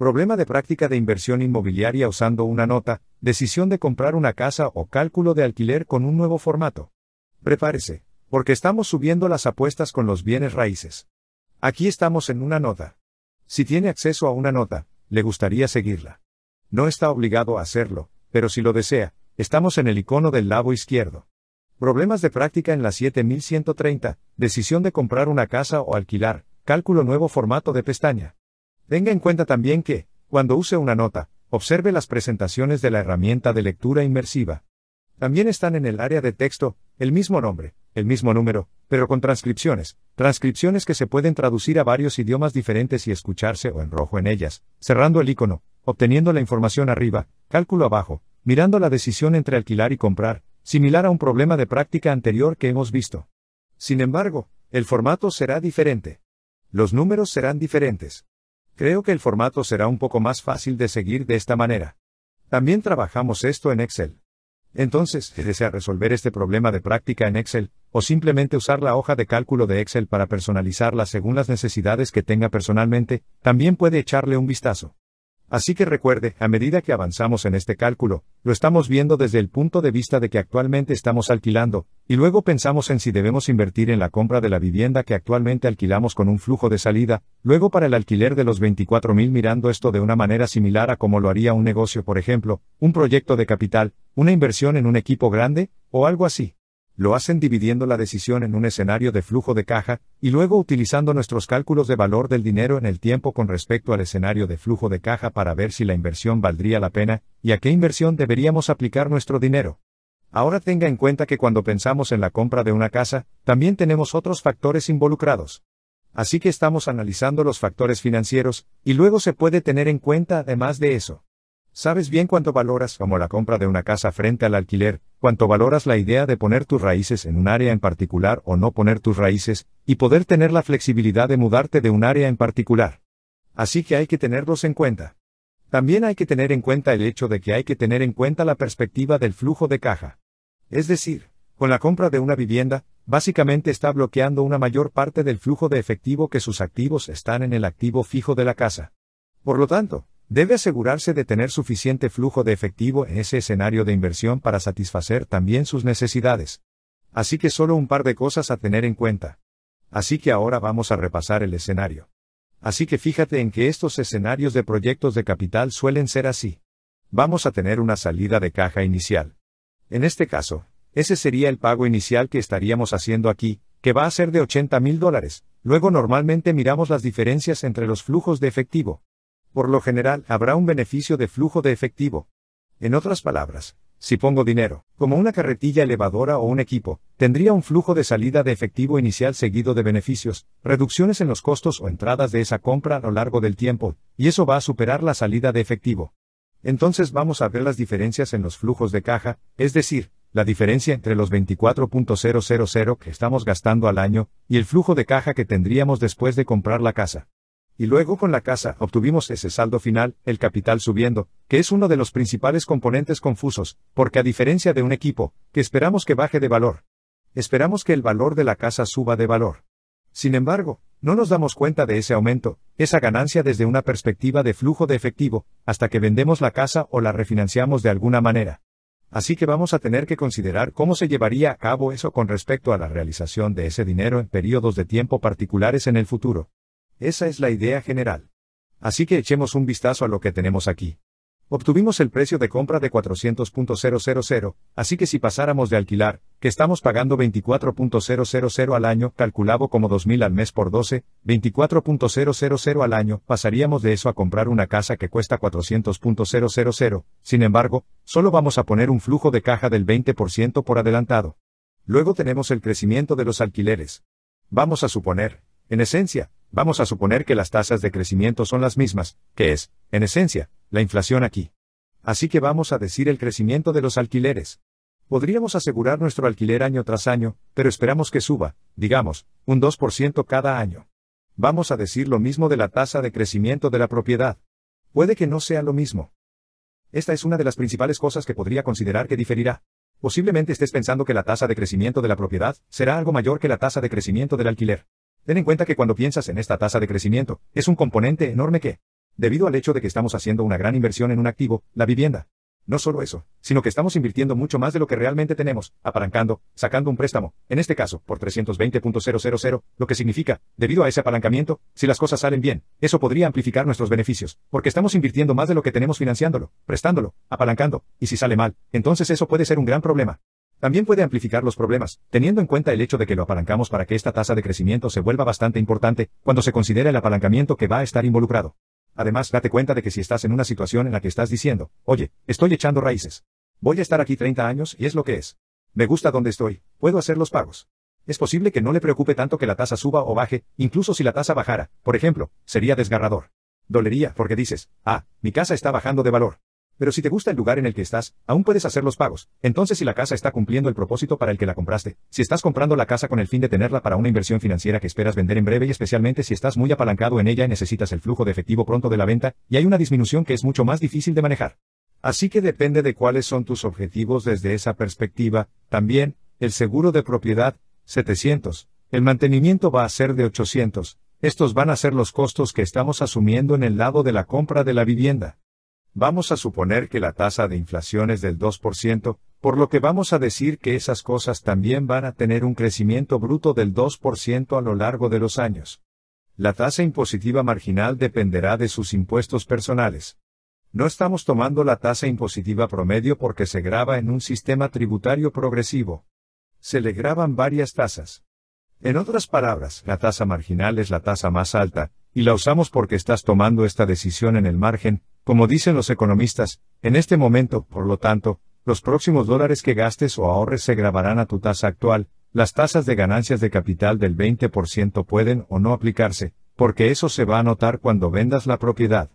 Problema de práctica de inversión inmobiliaria usando una nota, decisión de comprar una casa o cálculo de alquiler con un nuevo formato. Prepárese, porque estamos subiendo las apuestas con los bienes raíces. Aquí estamos en una nota. Si tiene acceso a una nota, le gustaría seguirla. No está obligado a hacerlo, pero si lo desea, estamos en el icono del lado izquierdo. Problemas de práctica en la 7130, decisión de comprar una casa o alquilar, cálculo nuevo formato de pestaña. Tenga en cuenta también que, cuando use una nota, observe las presentaciones de la herramienta de lectura inmersiva. También están en el área de texto, el mismo nombre, el mismo número, pero con transcripciones, transcripciones que se pueden traducir a varios idiomas diferentes y escucharse o en rojo en ellas, cerrando el icono, obteniendo la información arriba, cálculo abajo, mirando la decisión entre alquilar y comprar, similar a un problema de práctica anterior que hemos visto. Sin embargo, el formato será diferente. Los números serán diferentes. Creo que el formato será un poco más fácil de seguir de esta manera. También trabajamos esto en Excel. Entonces, si desea resolver este problema de práctica en Excel, o simplemente usar la hoja de cálculo de Excel para personalizarla según las necesidades que tenga personalmente, también puede echarle un vistazo. Así que recuerde, a medida que avanzamos en este cálculo, lo estamos viendo desde el punto de vista de que actualmente estamos alquilando, y luego pensamos en si debemos invertir en la compra de la vivienda que actualmente alquilamos con un flujo de salida, luego para el alquiler de los 24.000 mirando esto de una manera similar a como lo haría un negocio, por ejemplo, un proyecto de capital, una inversión en un equipo grande, o algo así lo hacen dividiendo la decisión en un escenario de flujo de caja, y luego utilizando nuestros cálculos de valor del dinero en el tiempo con respecto al escenario de flujo de caja para ver si la inversión valdría la pena, y a qué inversión deberíamos aplicar nuestro dinero. Ahora tenga en cuenta que cuando pensamos en la compra de una casa, también tenemos otros factores involucrados. Así que estamos analizando los factores financieros, y luego se puede tener en cuenta además de eso. Sabes bien cuánto valoras como la compra de una casa frente al alquiler, cuánto valoras la idea de poner tus raíces en un área en particular o no poner tus raíces, y poder tener la flexibilidad de mudarte de un área en particular. Así que hay que tenerlos en cuenta. También hay que tener en cuenta el hecho de que hay que tener en cuenta la perspectiva del flujo de caja. Es decir, con la compra de una vivienda, básicamente está bloqueando una mayor parte del flujo de efectivo que sus activos están en el activo fijo de la casa. Por lo tanto, debe asegurarse de tener suficiente flujo de efectivo en ese escenario de inversión para satisfacer también sus necesidades. Así que solo un par de cosas a tener en cuenta. Así que ahora vamos a repasar el escenario. Así que fíjate en que estos escenarios de proyectos de capital suelen ser así. Vamos a tener una salida de caja inicial. En este caso, ese sería el pago inicial que estaríamos haciendo aquí, que va a ser de 80 mil dólares. Luego normalmente miramos las diferencias entre los flujos de efectivo. Por lo general, habrá un beneficio de flujo de efectivo. En otras palabras, si pongo dinero, como una carretilla elevadora o un equipo, tendría un flujo de salida de efectivo inicial seguido de beneficios, reducciones en los costos o entradas de esa compra a lo largo del tiempo, y eso va a superar la salida de efectivo. Entonces vamos a ver las diferencias en los flujos de caja, es decir, la diferencia entre los 24.000 que estamos gastando al año, y el flujo de caja que tendríamos después de comprar la casa y luego con la casa obtuvimos ese saldo final, el capital subiendo, que es uno de los principales componentes confusos, porque a diferencia de un equipo, que esperamos que baje de valor, esperamos que el valor de la casa suba de valor. Sin embargo, no nos damos cuenta de ese aumento, esa ganancia desde una perspectiva de flujo de efectivo, hasta que vendemos la casa o la refinanciamos de alguna manera. Así que vamos a tener que considerar cómo se llevaría a cabo eso con respecto a la realización de ese dinero en periodos de tiempo particulares en el futuro. Esa es la idea general. Así que echemos un vistazo a lo que tenemos aquí. Obtuvimos el precio de compra de 400.000, así que si pasáramos de alquilar, que estamos pagando 24.000 al año, calculado como 2.000 al mes por 12, 24.000 al año, pasaríamos de eso a comprar una casa que cuesta 400.000, sin embargo, solo vamos a poner un flujo de caja del 20% por adelantado. Luego tenemos el crecimiento de los alquileres. Vamos a suponer, en esencia, vamos a suponer que las tasas de crecimiento son las mismas, que es, en esencia, la inflación aquí. Así que vamos a decir el crecimiento de los alquileres. Podríamos asegurar nuestro alquiler año tras año, pero esperamos que suba, digamos, un 2% cada año. Vamos a decir lo mismo de la tasa de crecimiento de la propiedad. Puede que no sea lo mismo. Esta es una de las principales cosas que podría considerar que diferirá. Posiblemente estés pensando que la tasa de crecimiento de la propiedad será algo mayor que la tasa de crecimiento del alquiler. Ten en cuenta que cuando piensas en esta tasa de crecimiento, es un componente enorme que, debido al hecho de que estamos haciendo una gran inversión en un activo, la vivienda. No solo eso, sino que estamos invirtiendo mucho más de lo que realmente tenemos, apalancando, sacando un préstamo, en este caso, por 320.000, lo que significa, debido a ese apalancamiento, si las cosas salen bien, eso podría amplificar nuestros beneficios, porque estamos invirtiendo más de lo que tenemos financiándolo, prestándolo, apalancando, y si sale mal, entonces eso puede ser un gran problema. También puede amplificar los problemas, teniendo en cuenta el hecho de que lo apalancamos para que esta tasa de crecimiento se vuelva bastante importante, cuando se considera el apalancamiento que va a estar involucrado. Además, date cuenta de que si estás en una situación en la que estás diciendo, oye, estoy echando raíces. Voy a estar aquí 30 años y es lo que es. Me gusta donde estoy, puedo hacer los pagos. Es posible que no le preocupe tanto que la tasa suba o baje, incluso si la tasa bajara, por ejemplo, sería desgarrador. Dolería porque dices, ah, mi casa está bajando de valor. Pero si te gusta el lugar en el que estás, aún puedes hacer los pagos. Entonces si la casa está cumpliendo el propósito para el que la compraste, si estás comprando la casa con el fin de tenerla para una inversión financiera que esperas vender en breve y especialmente si estás muy apalancado en ella y necesitas el flujo de efectivo pronto de la venta, y hay una disminución que es mucho más difícil de manejar. Así que depende de cuáles son tus objetivos desde esa perspectiva, también, el seguro de propiedad, 700, el mantenimiento va a ser de 800, estos van a ser los costos que estamos asumiendo en el lado de la compra de la vivienda. Vamos a suponer que la tasa de inflación es del 2%, por lo que vamos a decir que esas cosas también van a tener un crecimiento bruto del 2% a lo largo de los años. La tasa impositiva marginal dependerá de sus impuestos personales. No estamos tomando la tasa impositiva promedio porque se graba en un sistema tributario progresivo. Se le graban varias tasas. En otras palabras, la tasa marginal es la tasa más alta, y la usamos porque estás tomando esta decisión en el margen, como dicen los economistas, en este momento, por lo tanto, los próximos dólares que gastes o ahorres se grabarán a tu tasa actual, las tasas de ganancias de capital del 20% pueden o no aplicarse, porque eso se va a notar cuando vendas la propiedad.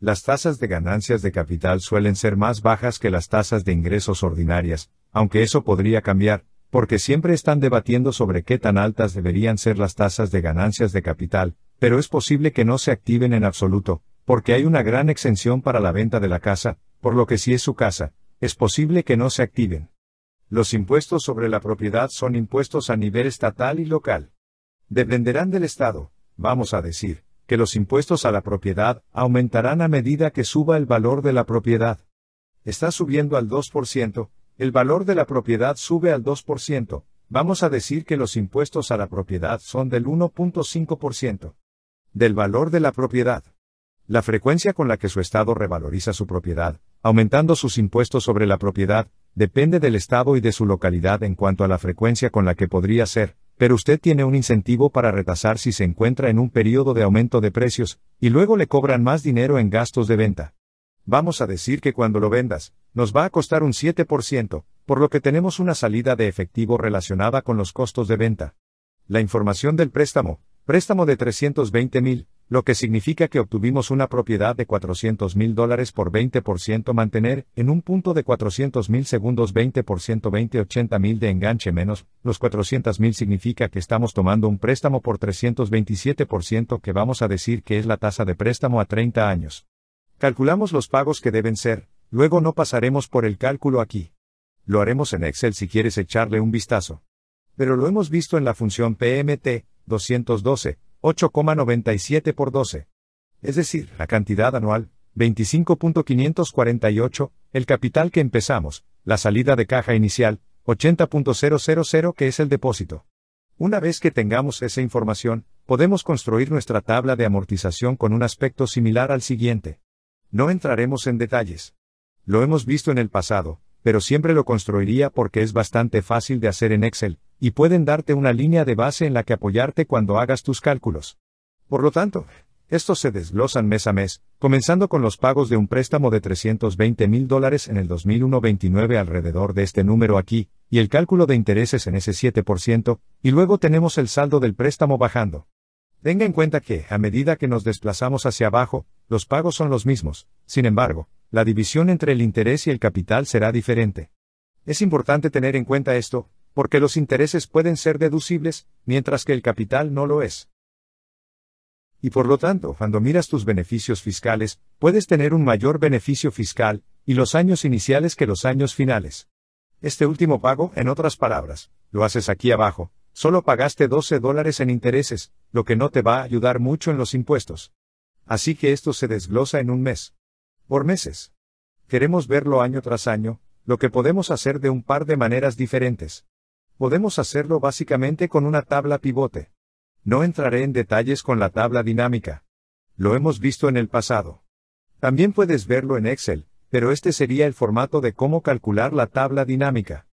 Las tasas de ganancias de capital suelen ser más bajas que las tasas de ingresos ordinarias, aunque eso podría cambiar, porque siempre están debatiendo sobre qué tan altas deberían ser las tasas de ganancias de capital, pero es posible que no se activen en absoluto, porque hay una gran exención para la venta de la casa, por lo que si es su casa, es posible que no se activen. Los impuestos sobre la propiedad son impuestos a nivel estatal y local. Dependerán del Estado, vamos a decir, que los impuestos a la propiedad aumentarán a medida que suba el valor de la propiedad. Está subiendo al 2%, el valor de la propiedad sube al 2%, vamos a decir que los impuestos a la propiedad son del 1.5%. Del valor de la propiedad. La frecuencia con la que su Estado revaloriza su propiedad, aumentando sus impuestos sobre la propiedad, depende del Estado y de su localidad en cuanto a la frecuencia con la que podría ser, pero usted tiene un incentivo para retasar si se encuentra en un periodo de aumento de precios, y luego le cobran más dinero en gastos de venta. Vamos a decir que cuando lo vendas, nos va a costar un 7%, por lo que tenemos una salida de efectivo relacionada con los costos de venta. La información del préstamo, préstamo de 320,000. mil, lo que significa que obtuvimos una propiedad de 400 mil dólares por 20% mantener, en un punto de 400 mil segundos 20% 20 80 mil de enganche menos, los 400 mil significa que estamos tomando un préstamo por 327% que vamos a decir que es la tasa de préstamo a 30 años. Calculamos los pagos que deben ser, luego no pasaremos por el cálculo aquí. Lo haremos en Excel si quieres echarle un vistazo. Pero lo hemos visto en la función PMT, 212, 8,97 por 12. Es decir, la cantidad anual, 25.548, el capital que empezamos, la salida de caja inicial, 80.000 que es el depósito. Una vez que tengamos esa información, podemos construir nuestra tabla de amortización con un aspecto similar al siguiente. No entraremos en detalles. Lo hemos visto en el pasado, pero siempre lo construiría porque es bastante fácil de hacer en Excel, y pueden darte una línea de base en la que apoyarte cuando hagas tus cálculos. Por lo tanto, estos se desglosan mes a mes, comenzando con los pagos de un préstamo de 320 mil dólares en el 2001-29 alrededor de este número aquí, y el cálculo de intereses en ese 7%, y luego tenemos el saldo del préstamo bajando. Tenga en cuenta que, a medida que nos desplazamos hacia abajo, los pagos son los mismos, sin embargo, la división entre el interés y el capital será diferente. Es importante tener en cuenta esto, porque los intereses pueden ser deducibles, mientras que el capital no lo es. Y por lo tanto, cuando miras tus beneficios fiscales, puedes tener un mayor beneficio fiscal, y los años iniciales que los años finales. Este último pago, en otras palabras, lo haces aquí abajo, solo pagaste 12 dólares en intereses, lo que no te va a ayudar mucho en los impuestos. Así que esto se desglosa en un mes. Por meses. Queremos verlo año tras año, lo que podemos hacer de un par de maneras diferentes. Podemos hacerlo básicamente con una tabla pivote. No entraré en detalles con la tabla dinámica. Lo hemos visto en el pasado. También puedes verlo en Excel, pero este sería el formato de cómo calcular la tabla dinámica.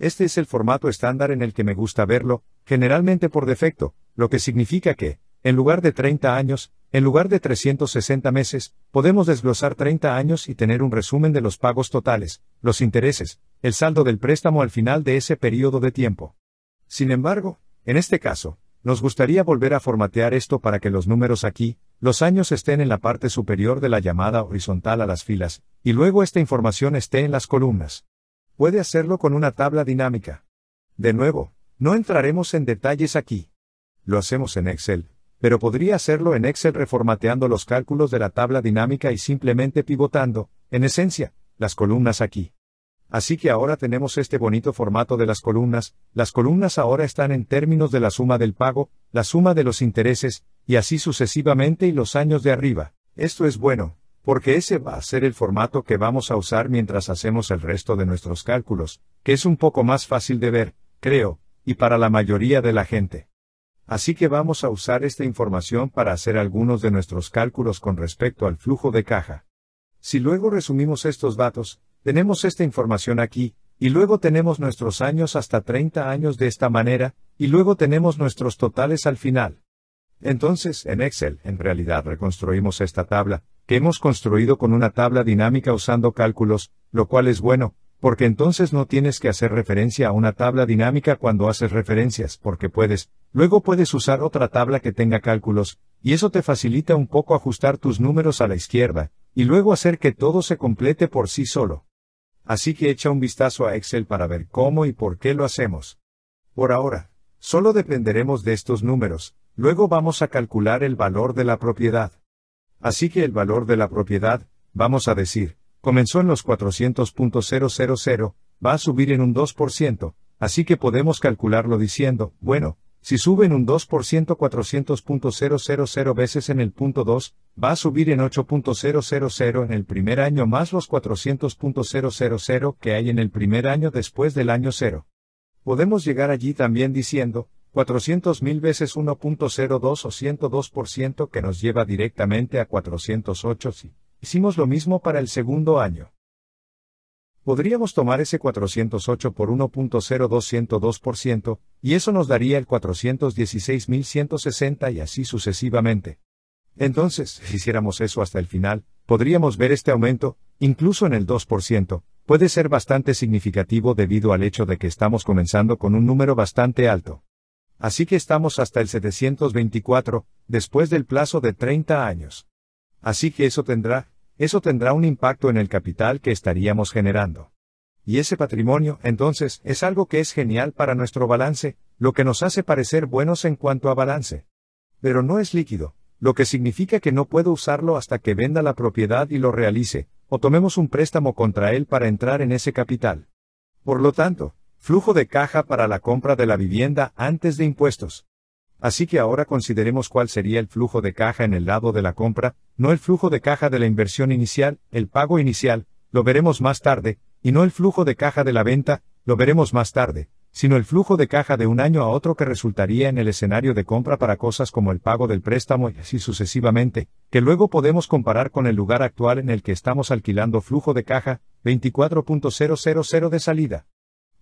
Este es el formato estándar en el que me gusta verlo, generalmente por defecto, lo que significa que, en lugar de 30 años, en lugar de 360 meses, podemos desglosar 30 años y tener un resumen de los pagos totales, los intereses, el saldo del préstamo al final de ese periodo de tiempo. Sin embargo, en este caso, nos gustaría volver a formatear esto para que los números aquí, los años estén en la parte superior de la llamada horizontal a las filas, y luego esta información esté en las columnas. Puede hacerlo con una tabla dinámica. De nuevo, no entraremos en detalles aquí. Lo hacemos en Excel, pero podría hacerlo en Excel reformateando los cálculos de la tabla dinámica y simplemente pivotando, en esencia, las columnas aquí. Así que ahora tenemos este bonito formato de las columnas, las columnas ahora están en términos de la suma del pago, la suma de los intereses, y así sucesivamente y los años de arriba. Esto es bueno, porque ese va a ser el formato que vamos a usar mientras hacemos el resto de nuestros cálculos, que es un poco más fácil de ver, creo, y para la mayoría de la gente. Así que vamos a usar esta información para hacer algunos de nuestros cálculos con respecto al flujo de caja. Si luego resumimos estos datos, tenemos esta información aquí, y luego tenemos nuestros años hasta 30 años de esta manera, y luego tenemos nuestros totales al final. Entonces, en Excel, en realidad reconstruimos esta tabla, que hemos construido con una tabla dinámica usando cálculos, lo cual es bueno, porque entonces no tienes que hacer referencia a una tabla dinámica cuando haces referencias, porque puedes, luego puedes usar otra tabla que tenga cálculos, y eso te facilita un poco ajustar tus números a la izquierda, y luego hacer que todo se complete por sí solo. Así que echa un vistazo a Excel para ver cómo y por qué lo hacemos. Por ahora, solo dependeremos de estos números, luego vamos a calcular el valor de la propiedad. Así que el valor de la propiedad, vamos a decir, comenzó en los 400.000, va a subir en un 2%, así que podemos calcularlo diciendo, bueno, si suben un 2% 400.000 veces en el punto 2, va a subir en 8.000 en el primer año más los 400.000 que hay en el primer año después del año 0. Podemos llegar allí también diciendo, 400.000 veces 1.02 o 102% que nos lleva directamente a 408 si hicimos lo mismo para el segundo año podríamos tomar ese 408 por 1.0202%, y eso nos daría el 416.160 y así sucesivamente. Entonces, si hiciéramos eso hasta el final, podríamos ver este aumento, incluso en el 2%, puede ser bastante significativo debido al hecho de que estamos comenzando con un número bastante alto. Así que estamos hasta el 724, después del plazo de 30 años. Así que eso tendrá, eso tendrá un impacto en el capital que estaríamos generando. Y ese patrimonio, entonces, es algo que es genial para nuestro balance, lo que nos hace parecer buenos en cuanto a balance. Pero no es líquido, lo que significa que no puedo usarlo hasta que venda la propiedad y lo realice, o tomemos un préstamo contra él para entrar en ese capital. Por lo tanto, flujo de caja para la compra de la vivienda antes de impuestos. Así que ahora consideremos cuál sería el flujo de caja en el lado de la compra, no el flujo de caja de la inversión inicial, el pago inicial, lo veremos más tarde, y no el flujo de caja de la venta, lo veremos más tarde, sino el flujo de caja de un año a otro que resultaría en el escenario de compra para cosas como el pago del préstamo y así sucesivamente, que luego podemos comparar con el lugar actual en el que estamos alquilando flujo de caja, 24.000 de salida.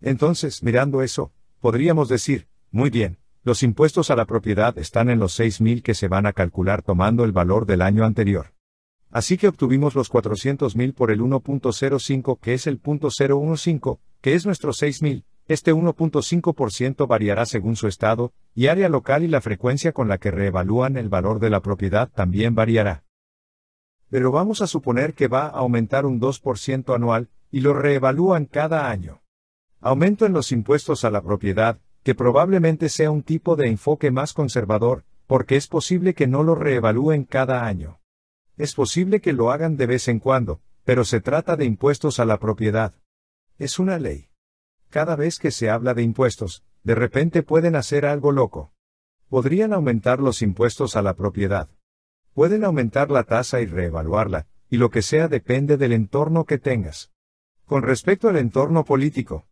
Entonces, mirando eso, podríamos decir, muy bien, los impuestos a la propiedad están en los 6.000 que se van a calcular tomando el valor del año anterior. Así que obtuvimos los 400.000 por el 1.05 que es el 0.015, que es nuestro 6.000. Este 1.5% variará según su estado, y área local y la frecuencia con la que reevalúan el valor de la propiedad también variará. Pero vamos a suponer que va a aumentar un 2% anual, y lo reevalúan cada año. Aumento en los impuestos a la propiedad, que probablemente sea un tipo de enfoque más conservador, porque es posible que no lo reevalúen cada año. Es posible que lo hagan de vez en cuando, pero se trata de impuestos a la propiedad. Es una ley. Cada vez que se habla de impuestos, de repente pueden hacer algo loco. Podrían aumentar los impuestos a la propiedad. Pueden aumentar la tasa y reevaluarla, y lo que sea depende del entorno que tengas. Con respecto al entorno político.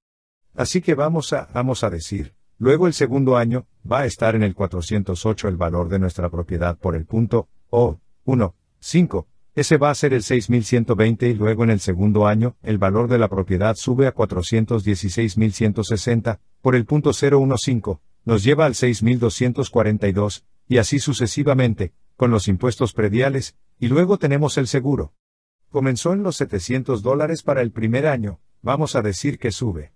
Así que vamos a, vamos a decir, Luego el segundo año, va a estar en el 408 el valor de nuestra propiedad por el punto, o, 1, 5, ese va a ser el 6120 y luego en el segundo año, el valor de la propiedad sube a 416160, por el punto 015, nos lleva al 6242, y así sucesivamente, con los impuestos prediales, y luego tenemos el seguro. Comenzó en los 700 dólares para el primer año, vamos a decir que sube.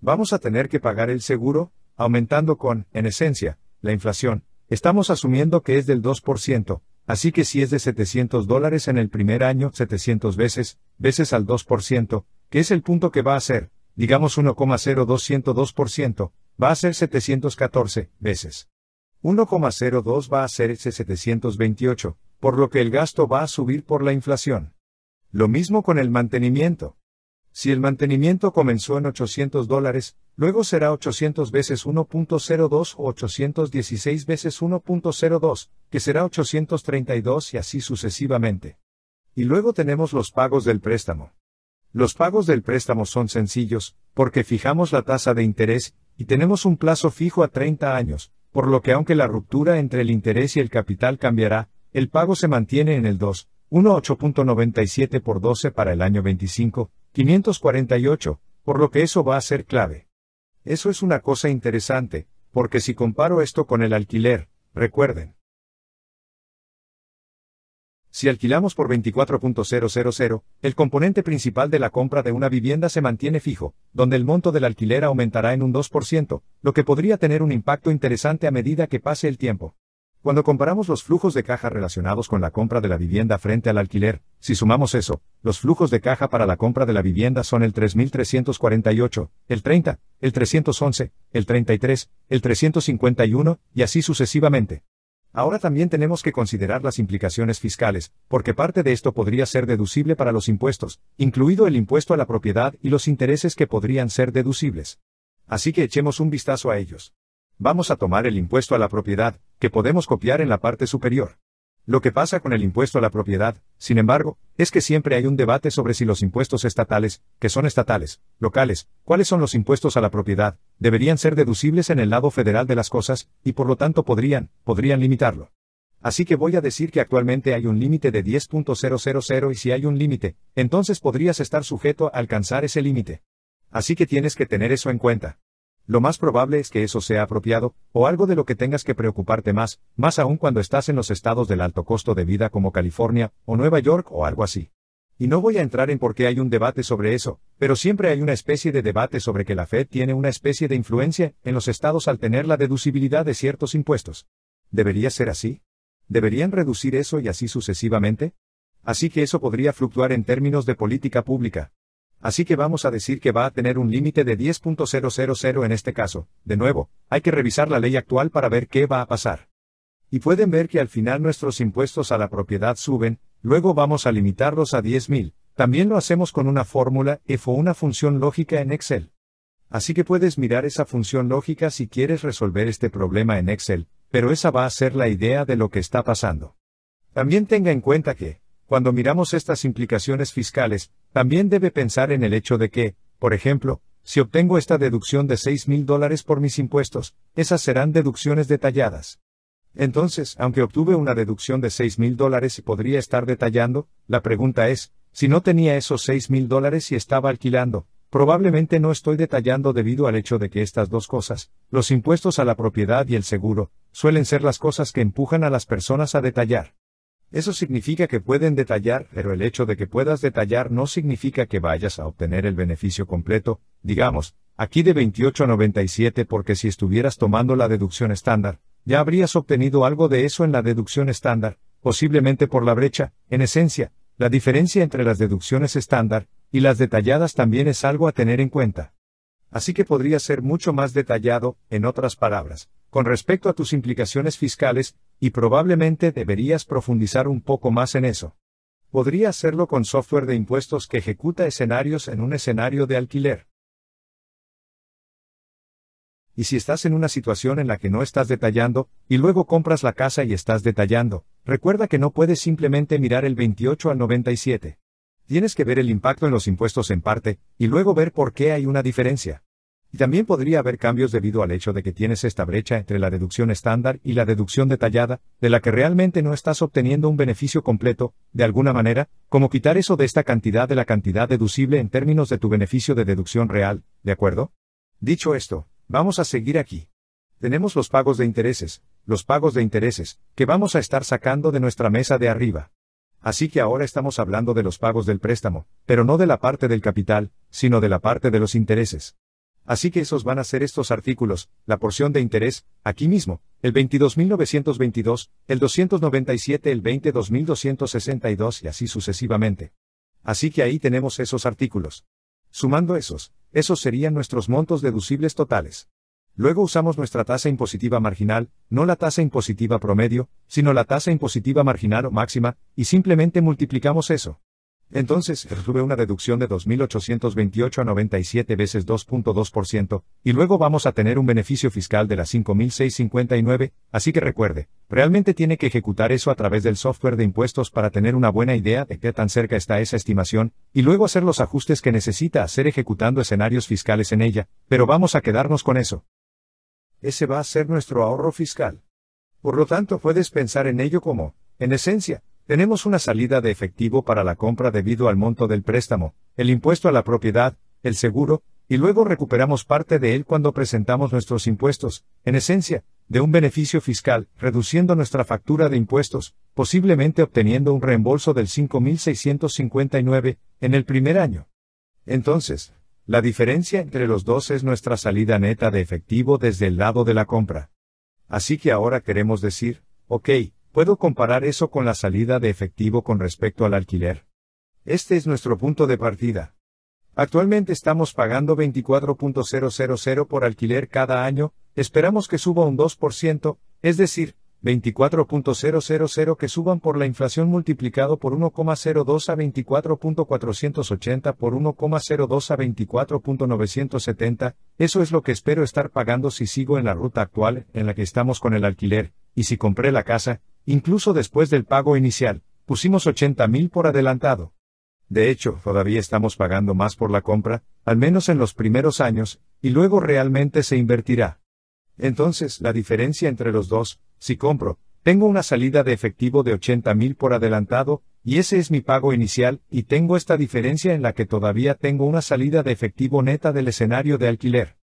Vamos a tener que pagar el seguro, aumentando con, en esencia, la inflación, estamos asumiendo que es del 2%, así que si es de 700 dólares en el primer año, 700 veces, veces al 2%, que es el punto que va a ser, digamos 1,0202%, va a ser 714 veces. 1,02 va a ser ese 728, por lo que el gasto va a subir por la inflación. Lo mismo con el mantenimiento. Si el mantenimiento comenzó en 800 dólares, luego será 800 veces 1.02 o 816 veces 1.02, que será 832 y así sucesivamente. Y luego tenemos los pagos del préstamo. Los pagos del préstamo son sencillos, porque fijamos la tasa de interés, y tenemos un plazo fijo a 30 años, por lo que aunque la ruptura entre el interés y el capital cambiará, el pago se mantiene en el 2, 1.8.97 por 12 para el año 25, 548, por lo que eso va a ser clave. Eso es una cosa interesante, porque si comparo esto con el alquiler, recuerden. Si alquilamos por 24.000, el componente principal de la compra de una vivienda se mantiene fijo, donde el monto del alquiler aumentará en un 2%, lo que podría tener un impacto interesante a medida que pase el tiempo. Cuando comparamos los flujos de caja relacionados con la compra de la vivienda frente al alquiler, si sumamos eso, los flujos de caja para la compra de la vivienda son el 3348, el 30, el 311, el 33, el 351, y así sucesivamente. Ahora también tenemos que considerar las implicaciones fiscales, porque parte de esto podría ser deducible para los impuestos, incluido el impuesto a la propiedad y los intereses que podrían ser deducibles. Así que echemos un vistazo a ellos. Vamos a tomar el impuesto a la propiedad, que podemos copiar en la parte superior. Lo que pasa con el impuesto a la propiedad, sin embargo, es que siempre hay un debate sobre si los impuestos estatales, que son estatales, locales, cuáles son los impuestos a la propiedad, deberían ser deducibles en el lado federal de las cosas, y por lo tanto podrían, podrían limitarlo. Así que voy a decir que actualmente hay un límite de 10.000 y si hay un límite, entonces podrías estar sujeto a alcanzar ese límite. Así que tienes que tener eso en cuenta lo más probable es que eso sea apropiado, o algo de lo que tengas que preocuparte más, más aún cuando estás en los estados del alto costo de vida como California, o Nueva York, o algo así. Y no voy a entrar en por qué hay un debate sobre eso, pero siempre hay una especie de debate sobre que la Fed tiene una especie de influencia en los estados al tener la deducibilidad de ciertos impuestos. ¿Debería ser así? ¿Deberían reducir eso y así sucesivamente? Así que eso podría fluctuar en términos de política pública, Así que vamos a decir que va a tener un límite de 10.000 en este caso. De nuevo, hay que revisar la ley actual para ver qué va a pasar. Y pueden ver que al final nuestros impuestos a la propiedad suben, luego vamos a limitarlos a 10.000. También lo hacemos con una fórmula f o una función lógica en Excel. Así que puedes mirar esa función lógica si quieres resolver este problema en Excel, pero esa va a ser la idea de lo que está pasando. También tenga en cuenta que, cuando miramos estas implicaciones fiscales, también debe pensar en el hecho de que, por ejemplo, si obtengo esta deducción de 6 mil dólares por mis impuestos, esas serán deducciones detalladas. Entonces, aunque obtuve una deducción de 6 mil dólares y podría estar detallando, la pregunta es, si no tenía esos 6 mil dólares y estaba alquilando, probablemente no estoy detallando debido al hecho de que estas dos cosas, los impuestos a la propiedad y el seguro, suelen ser las cosas que empujan a las personas a detallar. Eso significa que pueden detallar, pero el hecho de que puedas detallar no significa que vayas a obtener el beneficio completo, digamos, aquí de 28 a 97 porque si estuvieras tomando la deducción estándar, ya habrías obtenido algo de eso en la deducción estándar, posiblemente por la brecha, en esencia, la diferencia entre las deducciones estándar y las detalladas también es algo a tener en cuenta. Así que podría ser mucho más detallado, en otras palabras, con respecto a tus implicaciones fiscales, y probablemente deberías profundizar un poco más en eso. Podría hacerlo con software de impuestos que ejecuta escenarios en un escenario de alquiler. Y si estás en una situación en la que no estás detallando, y luego compras la casa y estás detallando, recuerda que no puedes simplemente mirar el 28 al 97. Tienes que ver el impacto en los impuestos en parte, y luego ver por qué hay una diferencia también podría haber cambios debido al hecho de que tienes esta brecha entre la deducción estándar y la deducción detallada, de la que realmente no estás obteniendo un beneficio completo, de alguna manera, como quitar eso de esta cantidad de la cantidad deducible en términos de tu beneficio de deducción real, ¿de acuerdo? Dicho esto, vamos a seguir aquí. Tenemos los pagos de intereses, los pagos de intereses, que vamos a estar sacando de nuestra mesa de arriba. Así que ahora estamos hablando de los pagos del préstamo, pero no de la parte del capital, sino de la parte de los intereses. Así que esos van a ser estos artículos, la porción de interés, aquí mismo, el 22.922, el 297, el 20.2262 y así sucesivamente. Así que ahí tenemos esos artículos. Sumando esos, esos serían nuestros montos deducibles totales. Luego usamos nuestra tasa impositiva marginal, no la tasa impositiva promedio, sino la tasa impositiva marginal o máxima, y simplemente multiplicamos eso. Entonces, sube una deducción de 2.828 a 97 veces 2.2%, y luego vamos a tener un beneficio fiscal de la 5.659, así que recuerde, realmente tiene que ejecutar eso a través del software de impuestos para tener una buena idea de qué tan cerca está esa estimación, y luego hacer los ajustes que necesita hacer ejecutando escenarios fiscales en ella, pero vamos a quedarnos con eso. Ese va a ser nuestro ahorro fiscal. Por lo tanto, puedes pensar en ello como, en esencia, tenemos una salida de efectivo para la compra debido al monto del préstamo, el impuesto a la propiedad, el seguro, y luego recuperamos parte de él cuando presentamos nuestros impuestos, en esencia, de un beneficio fiscal, reduciendo nuestra factura de impuestos, posiblemente obteniendo un reembolso del 5.659 en el primer año. Entonces, la diferencia entre los dos es nuestra salida neta de efectivo desde el lado de la compra. Así que ahora queremos decir, ok, ¿Puedo comparar eso con la salida de efectivo con respecto al alquiler? Este es nuestro punto de partida. Actualmente estamos pagando 24.000 por alquiler cada año, esperamos que suba un 2%, es decir, 24.000 que suban por la inflación multiplicado por 1,02 a 24.480 por 1,02 a 24.970, eso es lo que espero estar pagando si sigo en la ruta actual en la que estamos con el alquiler, y si compré la casa, Incluso después del pago inicial, pusimos $80,000 por adelantado. De hecho, todavía estamos pagando más por la compra, al menos en los primeros años, y luego realmente se invertirá. Entonces, la diferencia entre los dos, si compro, tengo una salida de efectivo de $80,000 por adelantado, y ese es mi pago inicial, y tengo esta diferencia en la que todavía tengo una salida de efectivo neta del escenario de alquiler.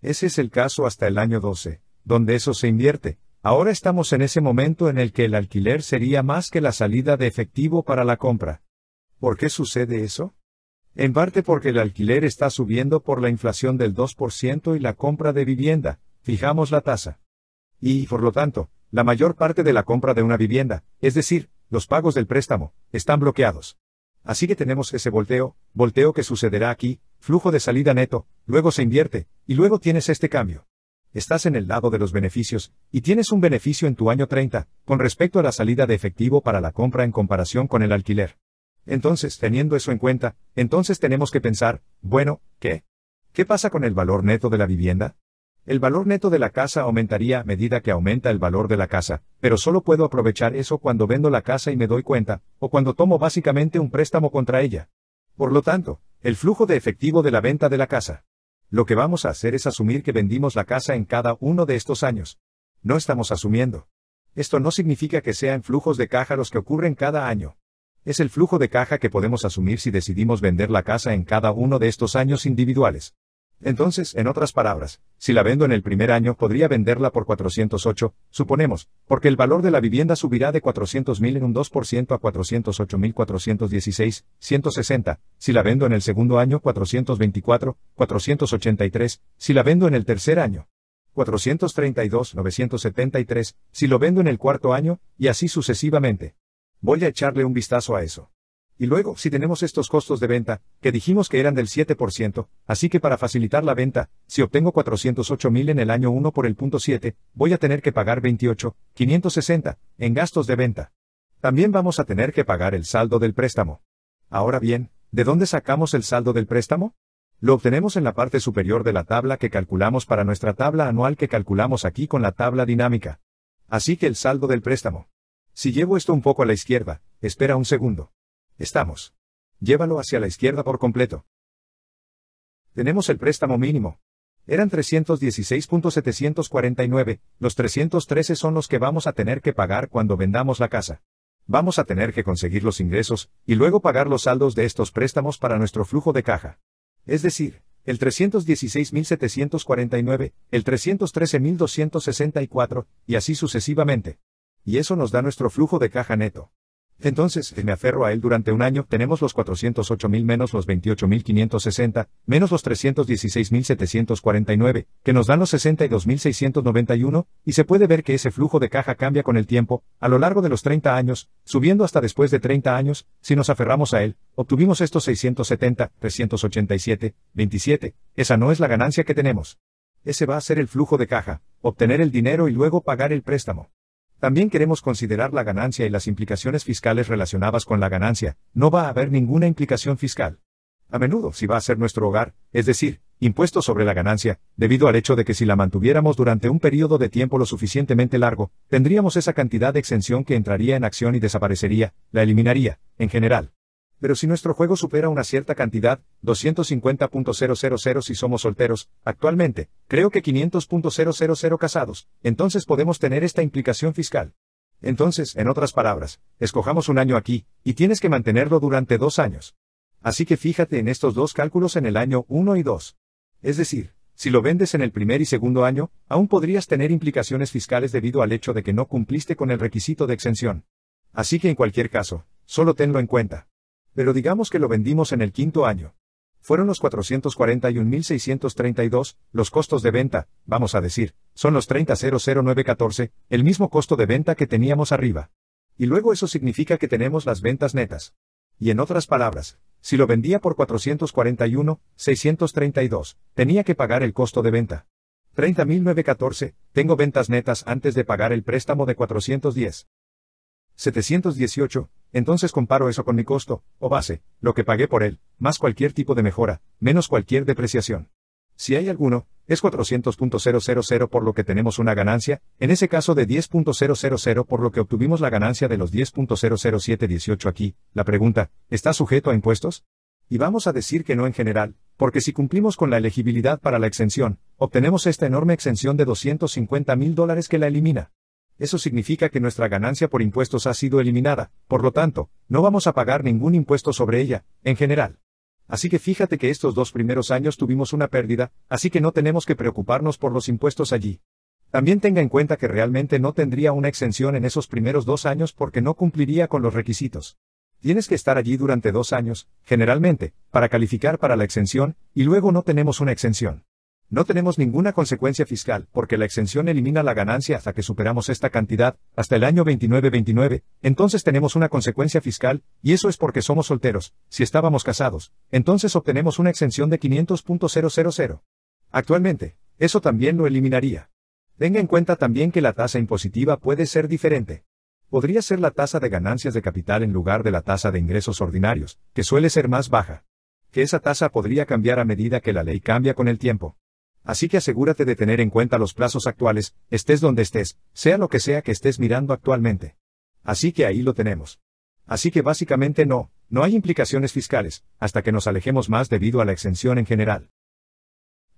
Ese es el caso hasta el año 12, donde eso se invierte, Ahora estamos en ese momento en el que el alquiler sería más que la salida de efectivo para la compra. ¿Por qué sucede eso? En parte porque el alquiler está subiendo por la inflación del 2% y la compra de vivienda, fijamos la tasa. Y, por lo tanto, la mayor parte de la compra de una vivienda, es decir, los pagos del préstamo, están bloqueados. Así que tenemos ese volteo, volteo que sucederá aquí, flujo de salida neto, luego se invierte, y luego tienes este cambio estás en el lado de los beneficios, y tienes un beneficio en tu año 30, con respecto a la salida de efectivo para la compra en comparación con el alquiler. Entonces, teniendo eso en cuenta, entonces tenemos que pensar, bueno, ¿qué? ¿Qué pasa con el valor neto de la vivienda? El valor neto de la casa aumentaría a medida que aumenta el valor de la casa, pero solo puedo aprovechar eso cuando vendo la casa y me doy cuenta, o cuando tomo básicamente un préstamo contra ella. Por lo tanto, el flujo de efectivo de la venta de la casa lo que vamos a hacer es asumir que vendimos la casa en cada uno de estos años. No estamos asumiendo. Esto no significa que sean flujos de caja los que ocurren cada año. Es el flujo de caja que podemos asumir si decidimos vender la casa en cada uno de estos años individuales. Entonces, en otras palabras, si la vendo en el primer año podría venderla por 408, suponemos, porque el valor de la vivienda subirá de 400.000 en un 2% a 408.416, 160, si la vendo en el segundo año 424, 483, si la vendo en el tercer año. 432, 973, si lo vendo en el cuarto año, y así sucesivamente. Voy a echarle un vistazo a eso. Y luego, si tenemos estos costos de venta, que dijimos que eran del 7%, así que para facilitar la venta, si obtengo 408.000 en el año 1 por el punto 7, voy a tener que pagar 28.560 en gastos de venta. También vamos a tener que pagar el saldo del préstamo. Ahora bien, ¿de dónde sacamos el saldo del préstamo? Lo obtenemos en la parte superior de la tabla que calculamos para nuestra tabla anual que calculamos aquí con la tabla dinámica. Así que el saldo del préstamo. Si llevo esto un poco a la izquierda, espera un segundo. Estamos. Llévalo hacia la izquierda por completo. Tenemos el préstamo mínimo. Eran 316.749, los 313 son los que vamos a tener que pagar cuando vendamos la casa. Vamos a tener que conseguir los ingresos, y luego pagar los saldos de estos préstamos para nuestro flujo de caja. Es decir, el 316.749, el 313.264, y así sucesivamente. Y eso nos da nuestro flujo de caja neto. Entonces, si me aferro a él durante un año, tenemos los 408.000 menos los 28.560, menos los 316.749, que nos dan los 62.691, y se puede ver que ese flujo de caja cambia con el tiempo, a lo largo de los 30 años, subiendo hasta después de 30 años, si nos aferramos a él, obtuvimos estos 670, 387, 27, esa no es la ganancia que tenemos. Ese va a ser el flujo de caja, obtener el dinero y luego pagar el préstamo. También queremos considerar la ganancia y las implicaciones fiscales relacionadas con la ganancia, no va a haber ninguna implicación fiscal. A menudo, si va a ser nuestro hogar, es decir, impuesto sobre la ganancia, debido al hecho de que si la mantuviéramos durante un periodo de tiempo lo suficientemente largo, tendríamos esa cantidad de exención que entraría en acción y desaparecería, la eliminaría, en general. Pero si nuestro juego supera una cierta cantidad, 250.000 si somos solteros, actualmente, creo que 500.000 casados, entonces podemos tener esta implicación fiscal. Entonces, en otras palabras, escojamos un año aquí, y tienes que mantenerlo durante dos años. Así que fíjate en estos dos cálculos en el año 1 y 2. Es decir, si lo vendes en el primer y segundo año, aún podrías tener implicaciones fiscales debido al hecho de que no cumpliste con el requisito de exención. Así que en cualquier caso, solo tenlo en cuenta. Pero digamos que lo vendimos en el quinto año. Fueron los 441.632, los costos de venta, vamos a decir, son los 30.00914, el mismo costo de venta que teníamos arriba. Y luego eso significa que tenemos las ventas netas. Y en otras palabras, si lo vendía por 441,632, tenía que pagar el costo de venta. 30.914, tengo ventas netas antes de pagar el préstamo de 410. 718, entonces comparo eso con mi costo, o base, lo que pagué por él, más cualquier tipo de mejora, menos cualquier depreciación. Si hay alguno, es 400.000 por lo que tenemos una ganancia, en ese caso de 10.000 por lo que obtuvimos la ganancia de los 10.00718 aquí. La pregunta, ¿está sujeto a impuestos? Y vamos a decir que no en general, porque si cumplimos con la elegibilidad para la exención, obtenemos esta enorme exención de 250 mil dólares que la elimina. Eso significa que nuestra ganancia por impuestos ha sido eliminada, por lo tanto, no vamos a pagar ningún impuesto sobre ella, en general. Así que fíjate que estos dos primeros años tuvimos una pérdida, así que no tenemos que preocuparnos por los impuestos allí. También tenga en cuenta que realmente no tendría una exención en esos primeros dos años porque no cumpliría con los requisitos. Tienes que estar allí durante dos años, generalmente, para calificar para la exención, y luego no tenemos una exención. No tenemos ninguna consecuencia fiscal, porque la exención elimina la ganancia hasta que superamos esta cantidad, hasta el año 29-29, entonces tenemos una consecuencia fiscal, y eso es porque somos solteros, si estábamos casados, entonces obtenemos una exención de 500.000. Actualmente, eso también lo eliminaría. Tenga en cuenta también que la tasa impositiva puede ser diferente. Podría ser la tasa de ganancias de capital en lugar de la tasa de ingresos ordinarios, que suele ser más baja. Que esa tasa podría cambiar a medida que la ley cambia con el tiempo. Así que asegúrate de tener en cuenta los plazos actuales, estés donde estés, sea lo que sea que estés mirando actualmente. Así que ahí lo tenemos. Así que básicamente no, no hay implicaciones fiscales, hasta que nos alejemos más debido a la exención en general.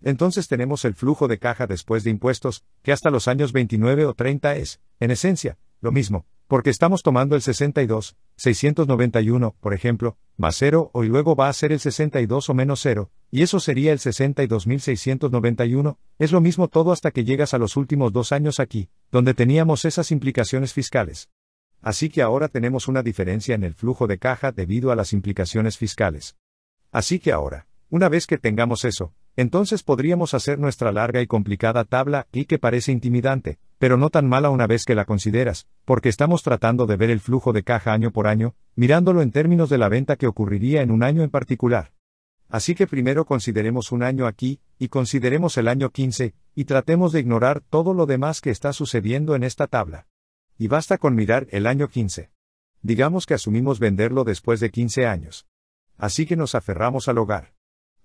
Entonces tenemos el flujo de caja después de impuestos, que hasta los años 29 o 30 es, en esencia, lo mismo, porque estamos tomando el 62, 691, por ejemplo, más 0 y luego va a ser el 62 o menos 0, y eso sería el 62.691, es lo mismo todo hasta que llegas a los últimos dos años aquí, donde teníamos esas implicaciones fiscales. Así que ahora tenemos una diferencia en el flujo de caja debido a las implicaciones fiscales. Así que ahora, una vez que tengamos eso, entonces podríamos hacer nuestra larga y complicada tabla y que parece intimidante, pero no tan mala una vez que la consideras, porque estamos tratando de ver el flujo de caja año por año, mirándolo en términos de la venta que ocurriría en un año en particular. Así que primero consideremos un año aquí, y consideremos el año 15, y tratemos de ignorar todo lo demás que está sucediendo en esta tabla. Y basta con mirar el año 15. Digamos que asumimos venderlo después de 15 años. Así que nos aferramos al hogar.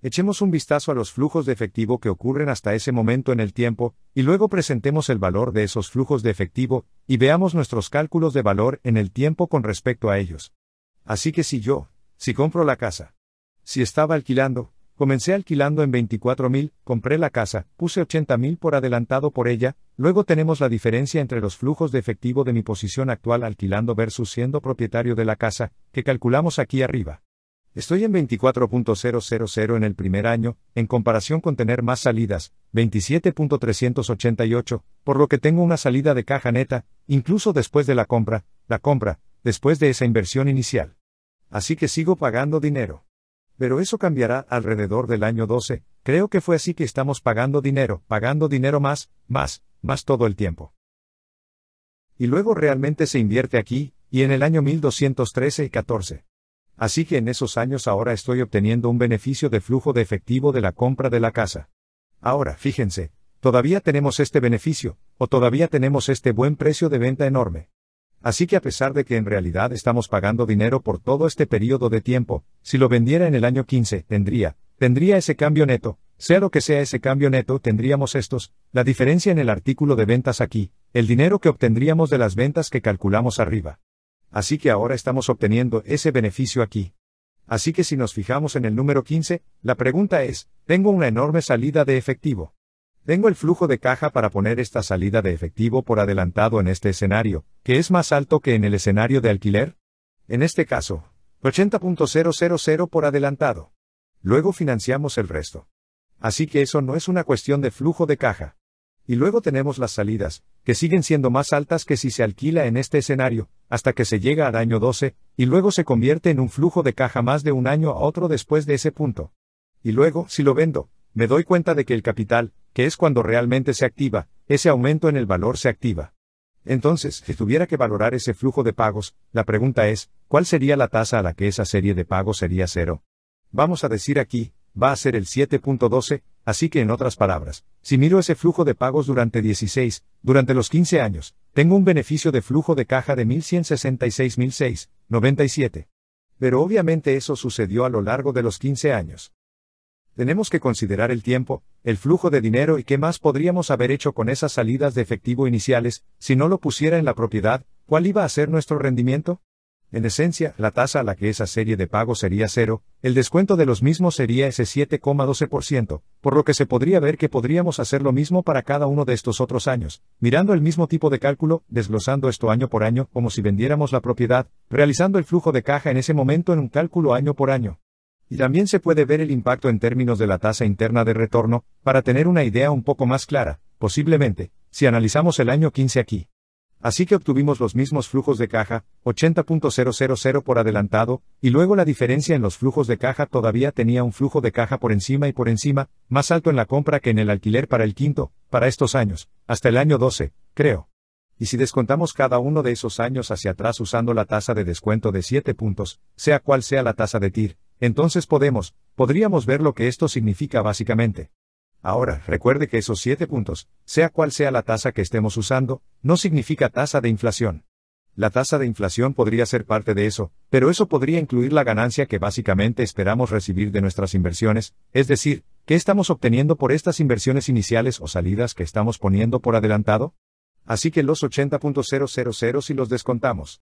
Echemos un vistazo a los flujos de efectivo que ocurren hasta ese momento en el tiempo, y luego presentemos el valor de esos flujos de efectivo, y veamos nuestros cálculos de valor en el tiempo con respecto a ellos. Así que si yo, si compro la casa, si estaba alquilando, comencé alquilando en 24.000, compré la casa, puse 80.000 por adelantado por ella, luego tenemos la diferencia entre los flujos de efectivo de mi posición actual alquilando versus siendo propietario de la casa, que calculamos aquí arriba. Estoy en 24.000 en el primer año, en comparación con tener más salidas, 27.388, por lo que tengo una salida de caja neta, incluso después de la compra, la compra, después de esa inversión inicial. Así que sigo pagando dinero. Pero eso cambiará alrededor del año 12, creo que fue así que estamos pagando dinero, pagando dinero más, más, más todo el tiempo. Y luego realmente se invierte aquí, y en el año 1213 y 14. Así que en esos años ahora estoy obteniendo un beneficio de flujo de efectivo de la compra de la casa. Ahora, fíjense, todavía tenemos este beneficio, o todavía tenemos este buen precio de venta enorme. Así que a pesar de que en realidad estamos pagando dinero por todo este periodo de tiempo, si lo vendiera en el año 15, tendría, tendría ese cambio neto, sea lo que sea ese cambio neto, tendríamos estos, la diferencia en el artículo de ventas aquí, el dinero que obtendríamos de las ventas que calculamos arriba. Así que ahora estamos obteniendo ese beneficio aquí. Así que si nos fijamos en el número 15, la pregunta es, tengo una enorme salida de efectivo. Tengo el flujo de caja para poner esta salida de efectivo por adelantado en este escenario, que es más alto que en el escenario de alquiler. En este caso, 80.000 por adelantado. Luego financiamos el resto. Así que eso no es una cuestión de flujo de caja. Y luego tenemos las salidas, que siguen siendo más altas que si se alquila en este escenario, hasta que se llega al año 12, y luego se convierte en un flujo de caja más de un año a otro después de ese punto. Y luego, si lo vendo, me doy cuenta de que el capital, que es cuando realmente se activa, ese aumento en el valor se activa. Entonces, si tuviera que valorar ese flujo de pagos, la pregunta es, ¿cuál sería la tasa a la que esa serie de pagos sería cero? Vamos a decir aquí, va a ser el 7.12, así que en otras palabras, si miro ese flujo de pagos durante 16, durante los 15 años, tengo un beneficio de flujo de caja de 1.166.697. Pero obviamente eso sucedió a lo largo de los 15 años. Tenemos que considerar el tiempo, el flujo de dinero y qué más podríamos haber hecho con esas salidas de efectivo iniciales, si no lo pusiera en la propiedad, ¿cuál iba a ser nuestro rendimiento? En esencia, la tasa a la que esa serie de pagos sería cero, el descuento de los mismos sería ese 7,12%, por lo que se podría ver que podríamos hacer lo mismo para cada uno de estos otros años, mirando el mismo tipo de cálculo, desglosando esto año por año como si vendiéramos la propiedad, realizando el flujo de caja en ese momento en un cálculo año por año. Y también se puede ver el impacto en términos de la tasa interna de retorno, para tener una idea un poco más clara, posiblemente, si analizamos el año 15 aquí. Así que obtuvimos los mismos flujos de caja, 80.000 por adelantado, y luego la diferencia en los flujos de caja todavía tenía un flujo de caja por encima y por encima, más alto en la compra que en el alquiler para el quinto, para estos años, hasta el año 12, creo. Y si descontamos cada uno de esos años hacia atrás usando la tasa de descuento de 7 puntos, sea cual sea la tasa de TIR, entonces podemos, podríamos ver lo que esto significa básicamente. Ahora, recuerde que esos 7 puntos, sea cual sea la tasa que estemos usando, no significa tasa de inflación. La tasa de inflación podría ser parte de eso, pero eso podría incluir la ganancia que básicamente esperamos recibir de nuestras inversiones, es decir, ¿qué estamos obteniendo por estas inversiones iniciales o salidas que estamos poniendo por adelantado? Así que los 80.000 si los descontamos.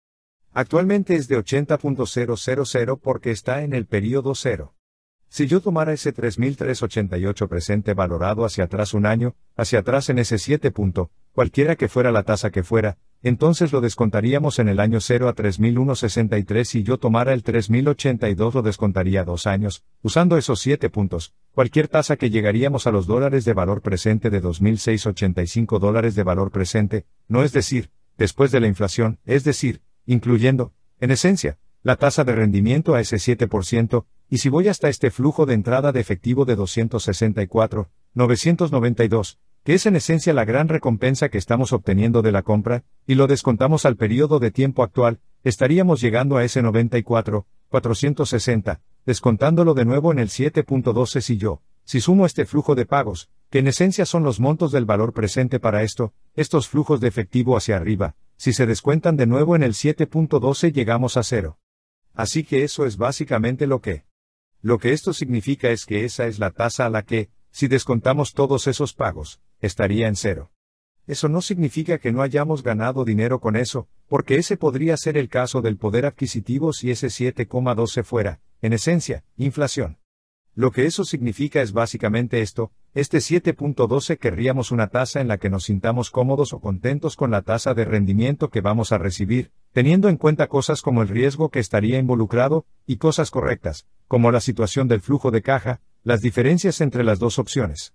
Actualmente es de 80.000 porque está en el periodo cero. Si yo tomara ese 3.388 presente valorado hacia atrás un año, hacia atrás en ese 7 punto, cualquiera que fuera la tasa que fuera, entonces lo descontaríamos en el año 0 a 3.163 y yo tomara el 3.082 lo descontaría dos años, usando esos 7 puntos, cualquier tasa que llegaríamos a los dólares de valor presente de 2.685 dólares de valor presente, no es decir, después de la inflación, es decir, incluyendo, en esencia, la tasa de rendimiento a ese 7%, y si voy hasta este flujo de entrada de efectivo de 264,992, que es en esencia la gran recompensa que estamos obteniendo de la compra, y lo descontamos al periodo de tiempo actual, estaríamos llegando a ese 94,460, descontándolo de nuevo en el 7.12 si yo, si sumo este flujo de pagos, que en esencia son los montos del valor presente para esto, estos flujos de efectivo hacia arriba, si se descuentan de nuevo en el 7.12 llegamos a cero. Así que eso es básicamente lo que lo que esto significa es que esa es la tasa a la que, si descontamos todos esos pagos, estaría en cero. Eso no significa que no hayamos ganado dinero con eso, porque ese podría ser el caso del poder adquisitivo si ese 7,12 fuera, en esencia, inflación. Lo que eso significa es básicamente esto, este 7.12 querríamos una tasa en la que nos sintamos cómodos o contentos con la tasa de rendimiento que vamos a recibir, teniendo en cuenta cosas como el riesgo que estaría involucrado, y cosas correctas, como la situación del flujo de caja, las diferencias entre las dos opciones.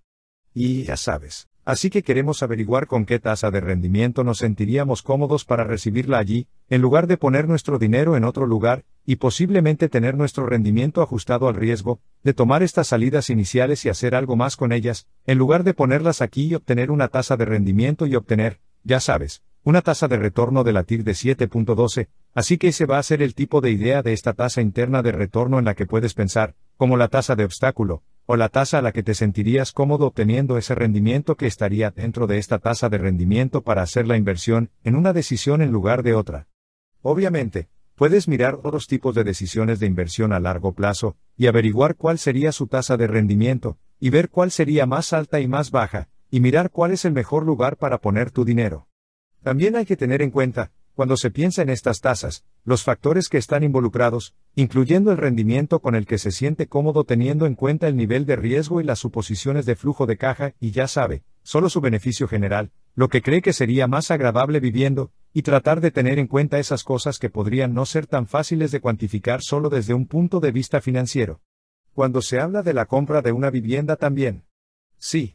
Y ya sabes, así que queremos averiguar con qué tasa de rendimiento nos sentiríamos cómodos para recibirla allí, en lugar de poner nuestro dinero en otro lugar, y posiblemente tener nuestro rendimiento ajustado al riesgo, de tomar estas salidas iniciales y hacer algo más con ellas, en lugar de ponerlas aquí y obtener una tasa de rendimiento y obtener, ya sabes, una tasa de retorno de la TIR de 7.12, así que ese va a ser el tipo de idea de esta tasa interna de retorno en la que puedes pensar, como la tasa de obstáculo, o la tasa a la que te sentirías cómodo obteniendo ese rendimiento que estaría dentro de esta tasa de rendimiento para hacer la inversión en una decisión en lugar de otra. Obviamente, puedes mirar otros tipos de decisiones de inversión a largo plazo, y averiguar cuál sería su tasa de rendimiento, y ver cuál sería más alta y más baja, y mirar cuál es el mejor lugar para poner tu dinero. También hay que tener en cuenta, cuando se piensa en estas tasas, los factores que están involucrados, incluyendo el rendimiento con el que se siente cómodo teniendo en cuenta el nivel de riesgo y las suposiciones de flujo de caja, y ya sabe, solo su beneficio general, lo que cree que sería más agradable viviendo, y tratar de tener en cuenta esas cosas que podrían no ser tan fáciles de cuantificar solo desde un punto de vista financiero. Cuando se habla de la compra de una vivienda también. Sí,